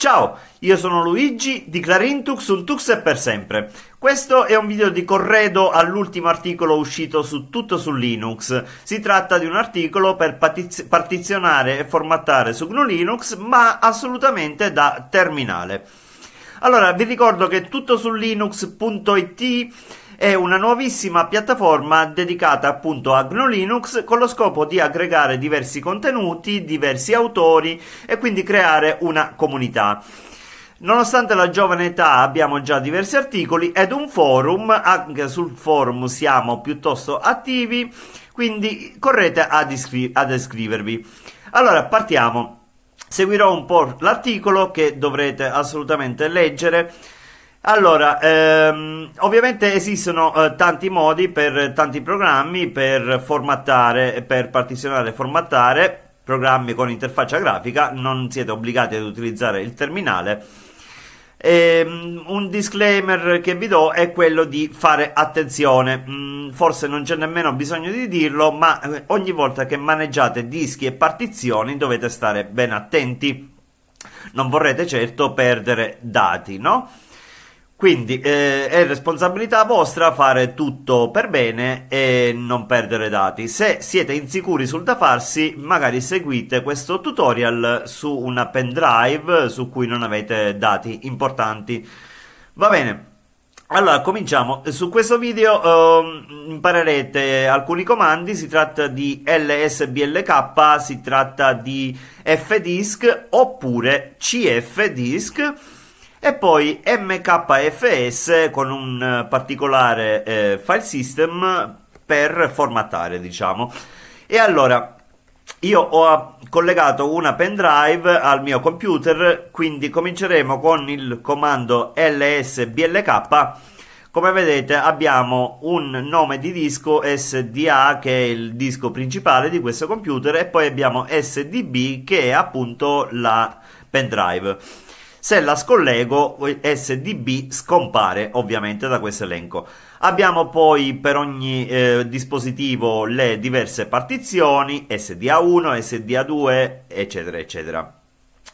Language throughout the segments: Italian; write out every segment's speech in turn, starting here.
Ciao, io sono Luigi di Clarintux sul Tux e per sempre. Questo è un video di corredo all'ultimo articolo uscito su Tutto su Linux. Si tratta di un articolo per partizionare e formattare su GNU Linux, ma assolutamente da terminale. Allora, vi ricordo che tutto tuttosullinux.it è una nuovissima piattaforma dedicata appunto a GNU Linux con lo scopo di aggregare diversi contenuti, diversi autori e quindi creare una comunità. Nonostante la giovane età abbiamo già diversi articoli ed un forum, anche sul forum siamo piuttosto attivi, quindi correte ad, iscri- ad iscrivervi. Allora partiamo. Seguirò un po' l'articolo che dovrete assolutamente leggere allora, ehm, ovviamente esistono eh, tanti modi per eh, tanti programmi per formattare, per partizionare e formattare programmi con interfaccia grafica, non siete obbligati ad utilizzare il terminale. E, ehm, un disclaimer che vi do è quello di fare attenzione, mm, forse non c'è nemmeno bisogno di dirlo, ma eh, ogni volta che maneggiate dischi e partizioni dovete stare ben attenti, non vorrete certo perdere dati, no? Quindi eh, è responsabilità vostra fare tutto per bene e non perdere dati. Se siete insicuri sul da farsi, magari seguite questo tutorial su una pendrive su cui non avete dati importanti. Va bene. Allora, cominciamo. Su questo video eh, imparerete alcuni comandi, si tratta di LSBLK, si tratta di FDisk oppure CFDisk e poi MKFS con un eh, particolare eh, file system per formattare, diciamo. E allora io ho collegato una pendrive al mio computer, quindi cominceremo con il comando lsblk. Come vedete abbiamo un nome di disco SDA che è il disco principale di questo computer e poi abbiamo SDB che è appunto la pendrive. Se la scollego, SDB scompare ovviamente da questo elenco. Abbiamo poi per ogni eh, dispositivo le diverse partizioni, SDA1, SDA2, eccetera, eccetera.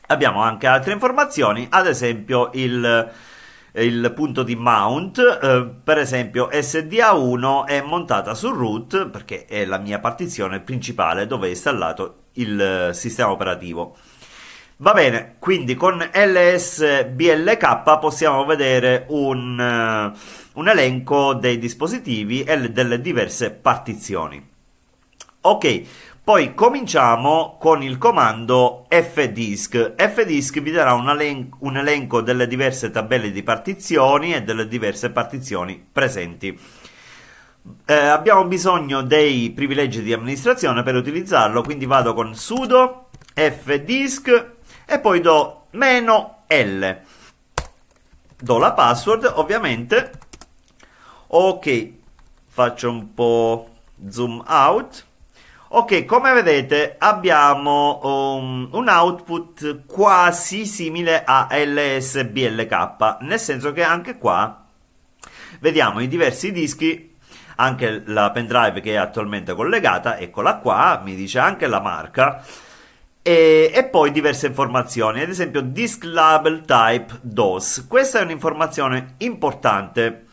Abbiamo anche altre informazioni, ad esempio il il punto di mount, eh, per esempio SDA1 è montata su root perché è la mia partizione principale dove è installato il eh, sistema operativo. Va bene, quindi con LSBLK possiamo vedere un, eh, un elenco dei dispositivi e delle diverse partizioni. Ok, poi cominciamo con il comando fdisk. fdisk vi darà un, elen un elenco delle diverse tabelle di partizioni e delle diverse partizioni presenti. Eh, abbiamo bisogno dei privilegi di amministrazione per utilizzarlo, quindi vado con sudo fdisk e poi do meno L. Do la password, ovviamente. Ok, faccio un po' zoom out. Ok, come vedete abbiamo um, un output quasi simile a LSBLK, nel senso che anche qua vediamo i diversi dischi, anche la pendrive che è attualmente collegata, eccola qua, mi dice anche la marca, e, e, poi diverse informazioni, ad esempio disk label type DOS. Questa è un'informazione importante.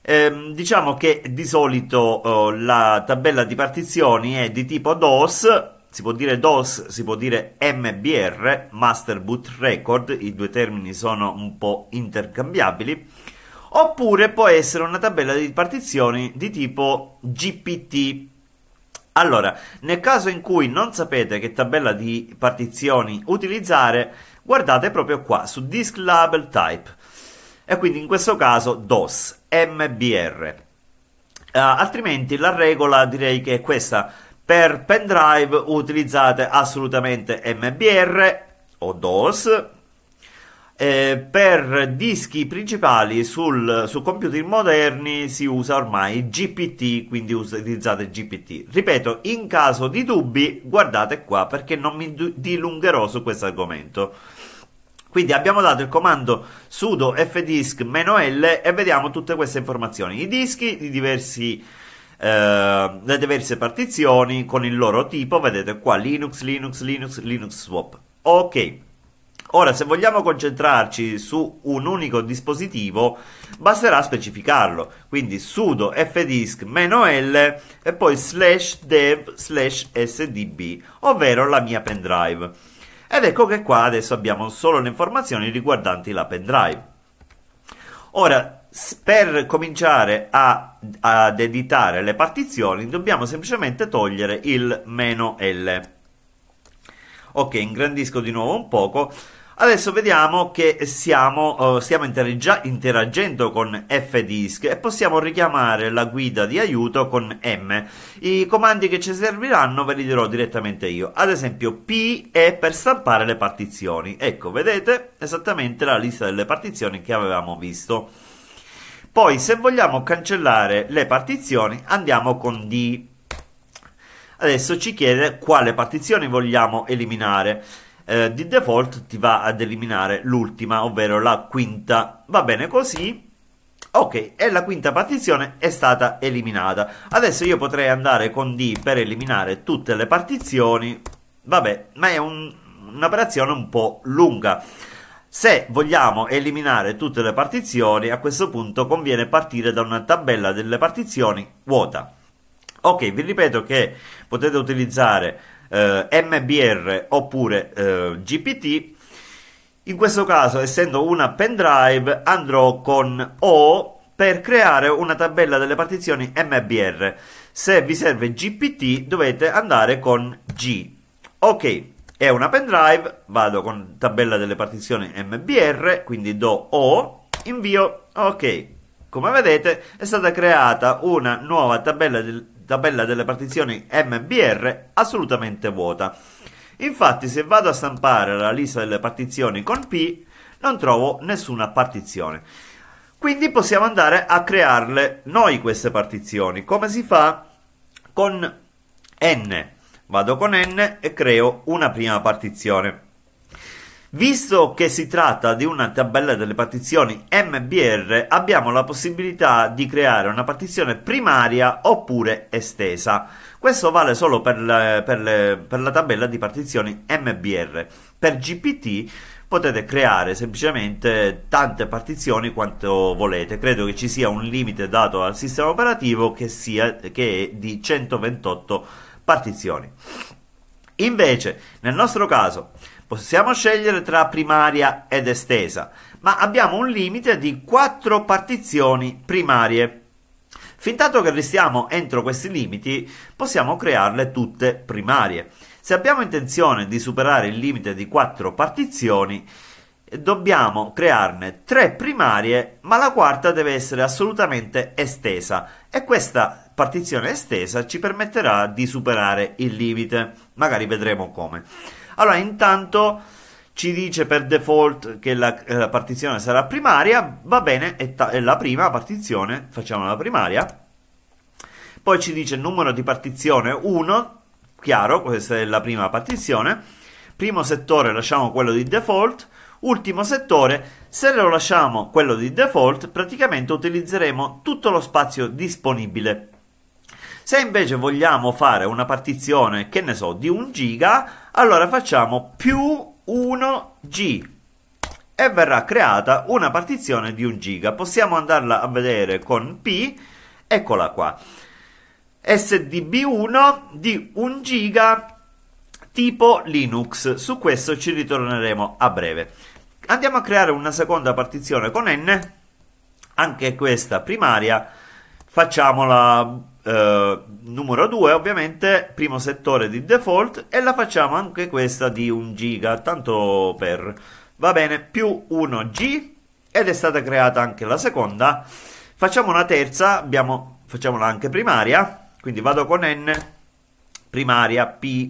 Ehm, diciamo che di solito oh, la tabella di partizioni è di tipo DOS, si può dire DOS, si può dire MBR, Master Boot Record, i due termini sono un po' intercambiabili, oppure può essere una tabella di partizioni di tipo GPT allora, nel caso in cui non sapete che tabella di partizioni utilizzare, guardate proprio qua su Disk Label Type e quindi in questo caso DOS MBR. Uh, eh, altrimenti la regola direi che è questa. Per pendrive utilizzate assolutamente MBR o DOS eh, per dischi principali sul, su computer moderni si usa ormai GPT, quindi utilizzate GPT. Ripeto, in caso di dubbi, guardate qua perché non mi dilungherò su questo argomento. Quindi abbiamo dato il comando sudo fdisk-l e vediamo tutte queste informazioni. I dischi di diversi eh, le diverse partizioni con il loro tipo, vedete qua Linux, Linux, Linux, Linux Swap. Ok, Ora, se vogliamo concentrarci su un unico dispositivo, basterà specificarlo. Quindi sudo fdisk-l e poi slash dev slash sdb, ovvero la mia pendrive. Ed ecco che qua adesso abbiamo solo le informazioni riguardanti la pendrive. Ora, per cominciare a, ad editare le partizioni, dobbiamo semplicemente togliere il meno L. Ok, ingrandisco di nuovo un poco Adesso vediamo che siamo, uh, stiamo interagendo con fdisk e possiamo richiamare la guida di aiuto con m. I comandi che ci serviranno ve li dirò direttamente io. Ad esempio p è per stampare le partizioni. Ecco, vedete esattamente la lista delle partizioni che avevamo visto. Poi se vogliamo cancellare le partizioni andiamo con d. Adesso ci chiede quale partizioni vogliamo eliminare eh, di default ti va ad eliminare l'ultima, ovvero la quinta. Va bene così. Ok, e la quinta partizione è stata eliminata. Adesso io potrei andare con D per eliminare tutte le partizioni. Vabbè, ma è un, un'operazione un po' lunga. Se vogliamo eliminare tutte le partizioni, a questo punto conviene partire da una tabella delle partizioni vuota. Ok, vi ripeto che potete utilizzare eh, MBR oppure eh, GPT. In questo caso, essendo una pendrive, andrò con O per creare una tabella delle partizioni MBR. Se vi serve GPT, dovete andare con G. Ok, è una pendrive, vado con tabella delle partizioni MBR, quindi do O, invio, ok. Come vedete è stata creata una nuova tabella, del, tabella delle partizioni MBR assolutamente vuota. Infatti se vado a stampare la lista delle partizioni con P non trovo nessuna partizione. Quindi possiamo andare a crearle noi queste partizioni. Come si fa? Con N. Vado con N e creo una prima partizione. Visto che si tratta di una tabella delle partizioni MBR, abbiamo la possibilità di creare una partizione primaria oppure estesa. Questo vale solo per, le, per, le, per la tabella di partizioni MBR. Per GPT potete creare semplicemente tante partizioni quanto volete. Credo che ci sia un limite dato al sistema operativo che, sia, che è di 128 partizioni. Invece, nel nostro caso Possiamo scegliere tra primaria ed estesa, ma abbiamo un limite di 4 partizioni primarie. Fintanto che restiamo entro questi limiti, possiamo crearle tutte primarie. Se abbiamo intenzione di superare il limite di 4 partizioni, dobbiamo crearne 3 primarie, ma la quarta deve essere assolutamente estesa e questa partizione estesa ci permetterà di superare il limite. Magari vedremo come. Allora, intanto ci dice per default che la, eh, la partizione sarà primaria, va bene, è, ta- è la prima partizione, facciamo la primaria. Poi ci dice numero di partizione 1, chiaro, questa è la prima partizione. Primo settore lasciamo quello di default, ultimo settore, se lo lasciamo quello di default, praticamente utilizzeremo tutto lo spazio disponibile se invece vogliamo fare una partizione, che ne so, di 1 giga, allora facciamo più 1 G e verrà creata una partizione di 1 giga. Possiamo andarla a vedere con P, eccola qua. SDB1 di 1 giga tipo Linux. Su questo ci ritorneremo a breve. Andiamo a creare una seconda partizione con N, anche questa primaria. Facciamola eh, numero 2 ovviamente primo settore di default e la facciamo anche questa di 1 giga tanto per va bene più 1 g ed è stata creata anche la seconda facciamo una terza abbiamo, facciamola anche primaria quindi vado con n primaria p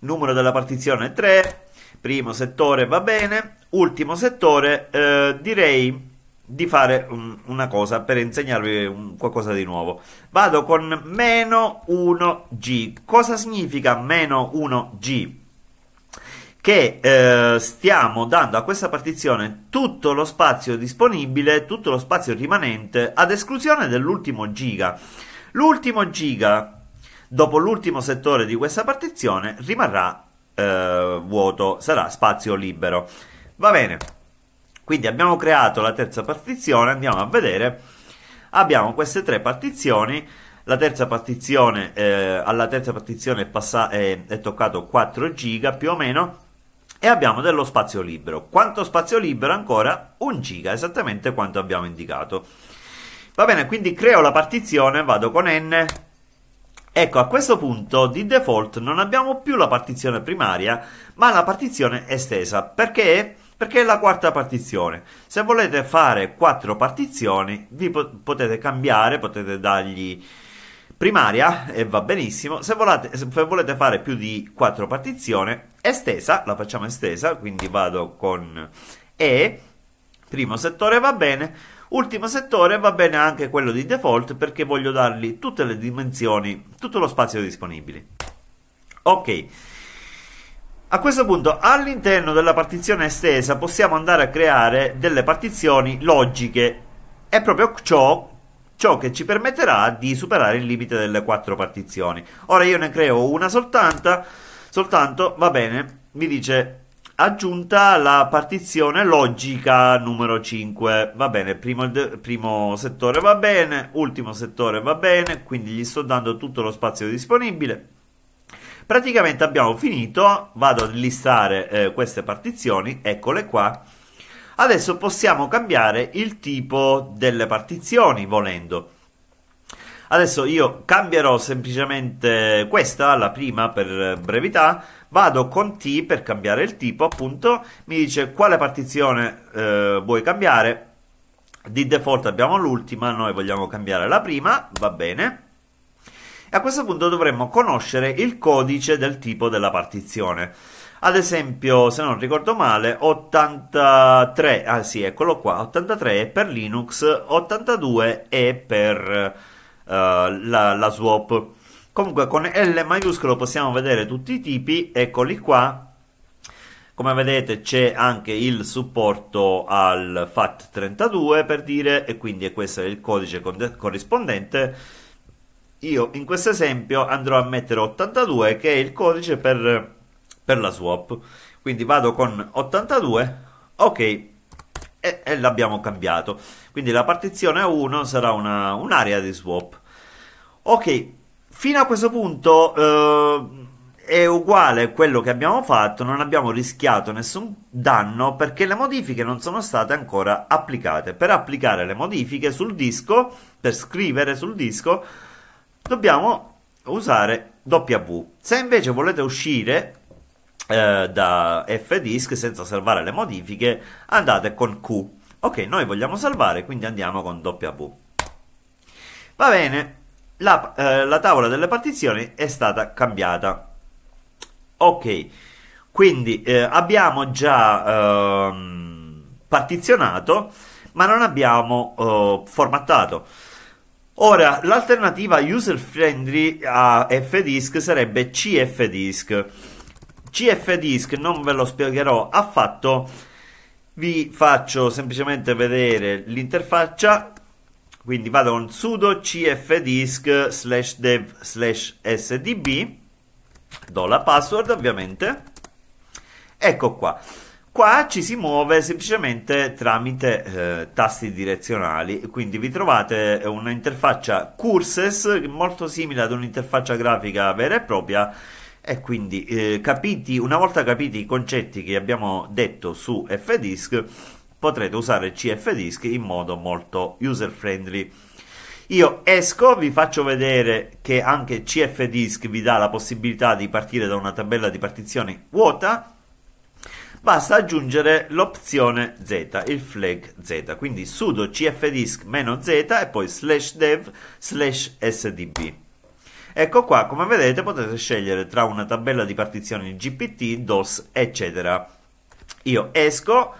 numero della partizione 3 primo settore va bene ultimo settore eh, direi di fare un, una cosa per insegnarvi un, qualcosa di nuovo. Vado con meno 1G. Cosa significa meno 1G? Che eh, stiamo dando a questa partizione tutto lo spazio disponibile, tutto lo spazio rimanente, ad esclusione dell'ultimo giga. L'ultimo giga, dopo l'ultimo settore di questa partizione, rimarrà eh, vuoto, sarà spazio libero. Va bene. Quindi abbiamo creato la terza partizione, andiamo a vedere, abbiamo queste tre partizioni, la terza partizione, eh, alla terza partizione è, passa, è, è toccato 4 giga più o meno, e abbiamo dello spazio libero. Quanto spazio libero? Ancora 1 giga, esattamente quanto abbiamo indicato. Va bene, quindi creo la partizione, vado con n. Ecco, a questo punto di default non abbiamo più la partizione primaria, ma la partizione estesa, perché perché è la quarta partizione. Se volete fare quattro partizioni, vi potete cambiare, potete dargli primaria e va benissimo. Se, volate, se volete fare più di quattro partizioni, estesa, la facciamo estesa, quindi vado con E, primo settore va bene, ultimo settore va bene anche quello di default perché voglio dargli tutte le dimensioni, tutto lo spazio disponibile. Ok. A questo punto all'interno della partizione estesa possiamo andare a creare delle partizioni logiche. È proprio ciò, ciò che ci permetterà di superare il limite delle quattro partizioni. Ora io ne creo una soltanta, soltanto, va bene, mi dice aggiunta la partizione logica numero 5. Va bene, primo, primo, settore va bene, ultimo settore va bene, quindi gli sto dando tutto lo spazio disponibile. Praticamente abbiamo finito, vado a listare eh, queste partizioni, eccole qua. Adesso possiamo cambiare il tipo delle partizioni volendo. Adesso io cambierò semplicemente questa, la prima per brevità, vado con T per cambiare il tipo, appunto, mi dice quale partizione eh, vuoi cambiare, di default abbiamo l'ultima, noi vogliamo cambiare la prima, va bene, a questo punto dovremmo conoscere il codice del tipo della partizione. Ad esempio, se non ricordo male, 83, ah sì, eccolo qua, 83 è per Linux, 82 è per uh, la, la swap. Comunque con L maiuscolo possiamo vedere tutti i tipi, eccoli qua, come vedete c'è anche il supporto al FAT32 per dire e quindi questo è il codice corrispondente io in questo esempio andrò a mettere 82 che è il codice per, per la swap quindi vado con 82 ok e, e l'abbiamo cambiato quindi la partizione 1 sarà un'area di swap ok fino a questo punto eh, è uguale quello che abbiamo fatto non abbiamo rischiato nessun danno perché le modifiche non sono state ancora applicate per applicare le modifiche sul disco per scrivere sul disco dobbiamo usare W. Se invece volete uscire eh, da fdisk senza salvare le modifiche, andate con Q. Ok, noi vogliamo salvare, quindi andiamo con W. Va bene, la, eh, la tavola delle partizioni è stata cambiata. Ok, quindi eh, abbiamo già ehm, partizionato, ma non abbiamo eh, formattato. Ora, l'alternativa user friendly a FDisk sarebbe CFDisk. CFDisk non ve lo spiegherò affatto, vi faccio semplicemente vedere l'interfaccia. Quindi vado con sudo cfdisk slash dev slash sdb, do la password ovviamente, ecco qua. Qua ci si muove semplicemente tramite eh, tasti direzionali, quindi vi trovate eh, un'interfaccia Curses molto simile ad un'interfaccia grafica vera e propria e quindi eh, capiti, una volta capiti i concetti che abbiamo detto su FDisk potrete usare CFDisk in modo molto user friendly. Io esco, vi faccio vedere che anche CFDisk vi dà la possibilità di partire da una tabella di partizioni vuota basta aggiungere l'opzione Z, il flag Z, quindi sudo cfdisk-z e poi slash dev slash sdb. Ecco qua, come vedete potete scegliere tra una tabella di partizioni GPT, DOS, eccetera. Io esco,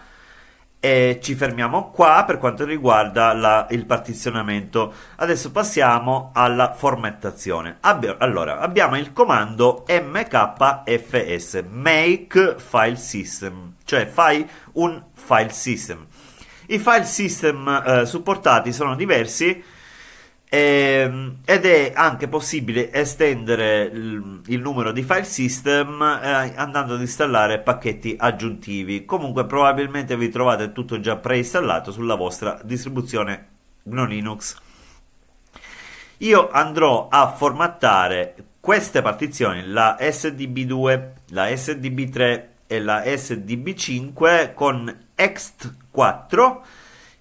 e ci fermiamo qua per quanto riguarda la, il partizionamento. Adesso passiamo alla formattazione. Abbi- allora, abbiamo il comando mkfs, make file system, cioè fai un file system. I file system eh, supportati sono diversi Ehm, ed è anche possibile estendere il, numero di file system eh, andando ad installare pacchetti aggiuntivi comunque probabilmente vi trovate tutto già preinstallato sulla vostra distribuzione GNU Linux io andrò a formattare queste partizioni la SDB2 la SDB3 e la SDB5 con ext4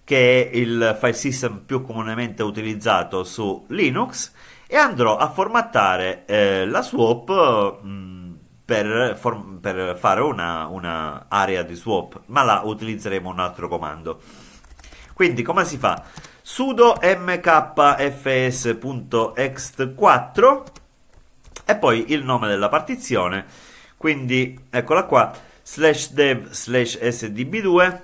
che è il file system più comunemente utilizzato su Linux e andrò a formattare eh, la swap mh, mm, per, for- per, fare una, una, area di swap ma la utilizzeremo un altro comando quindi come si fa? sudo mkfs.ext4 e poi il nome della partizione quindi eccola qua slash dev slash sdb2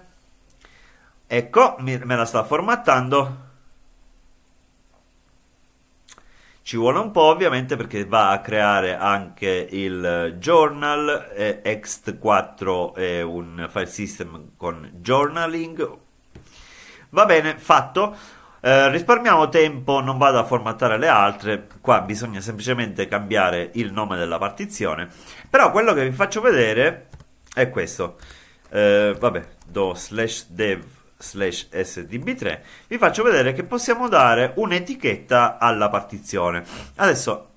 ecco me la sta formattando ci vuole un po' ovviamente perché va a creare anche il journal eh, ext4 è un file system con journaling va bene fatto eh, risparmiamo tempo, non vado a formattare le altre, qua bisogna semplicemente cambiare il nome della partizione, però quello che vi faccio vedere è questo, eh, vabbè, do slash dev slash sdb3 vi faccio vedere che possiamo dare un'etichetta alla partizione adesso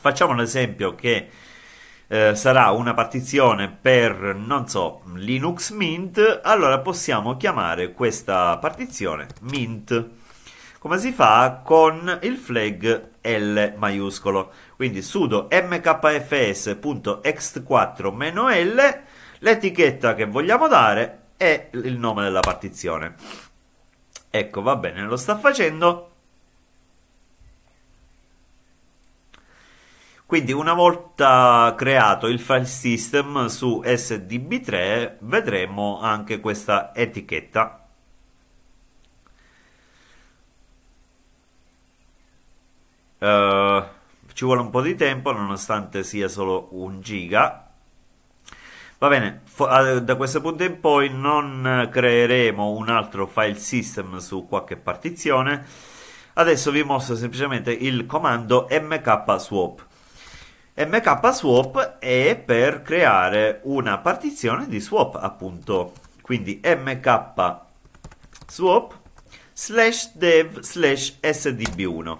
facciamo un esempio che eh, sarà una partizione per non so linux mint allora possiamo chiamare questa partizione mint come si fa con il flag L maiuscolo quindi sudo mkfs.ext4-l l'etichetta che vogliamo dare e il nome della partizione. Ecco, va bene, lo sta facendo. Quindi una volta creato il file system su SDB3 vedremo anche questa etichetta. Uh, ci vuole un po' di tempo nonostante sia solo un giga Va bene, ah, da questo punto in poi non creeremo un altro file system su qualche partizione. Adesso vi mostro semplicemente il comando mkswap. mkswap è per creare una partizione di swap, appunto. Quindi mkswap slash dev slash sdb1.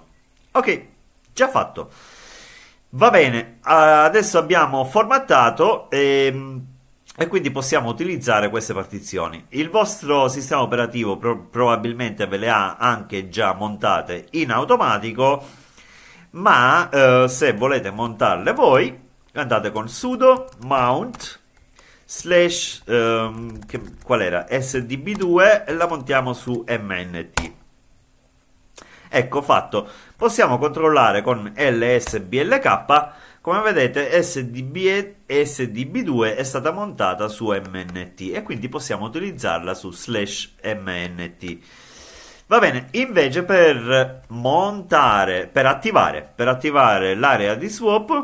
Ok, già fatto. Va bene, adesso abbiamo formattato. Ehm, e quindi possiamo utilizzare queste partizioni. Il vostro sistema operativo pro probabilmente ve le ha anche già montate in automatico, ma eh, se volete montarle voi andate con sudo mount slash ehm, che, qual era sdb2 e la montiamo su mnt ecco fatto possiamo controllare con lsblk come vedete SDB SDB2 è stata montata su MNT e quindi possiamo utilizzarla su slash MNT. Va bene, invece per montare, per attivare, per attivare l'area di swap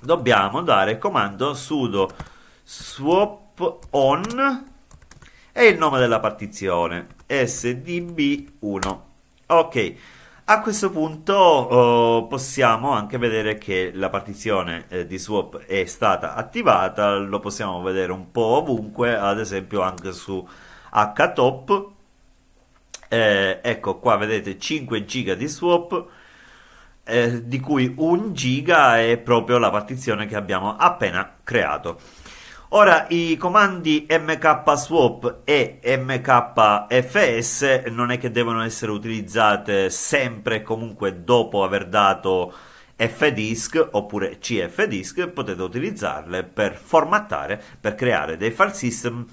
dobbiamo dare comando sudo swap on e il nome della partizione sdb1. Ok, a questo punto oh, possiamo anche vedere che la partizione eh, di swap è stata attivata, lo possiamo vedere un po' ovunque, ad esempio anche su HTOP. Eh, ecco qua vedete 5 giga di swap, eh, di cui 1 giga è proprio la partizione che abbiamo appena creato. Ora i comandi MK swap e mkfs non è che devono essere utilizzate sempre comunque dopo aver dato FDISC oppure CFDISC, potete utilizzarle per formattare, per creare dei file system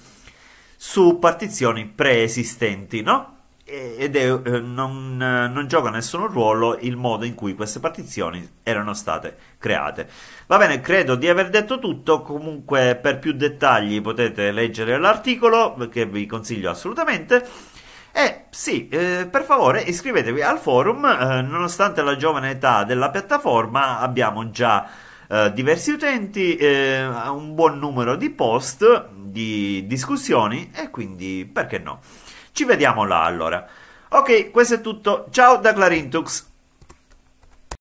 su partizioni preesistenti, no? Eh, ed è, eh, non, eh, non, gioca nessun ruolo il modo in cui queste partizioni erano state create. Va bene, credo di aver detto tutto, comunque per più dettagli potete leggere l'articolo che vi consiglio assolutamente. E sì, eh, per favore iscrivetevi al forum, eh, nonostante la giovane età della piattaforma abbiamo già eh, diversi utenti, un buon numero di post, di discussioni e quindi perché no? Ci vediamo là allora. Ok, questo è tutto. Ciao da Clarintux.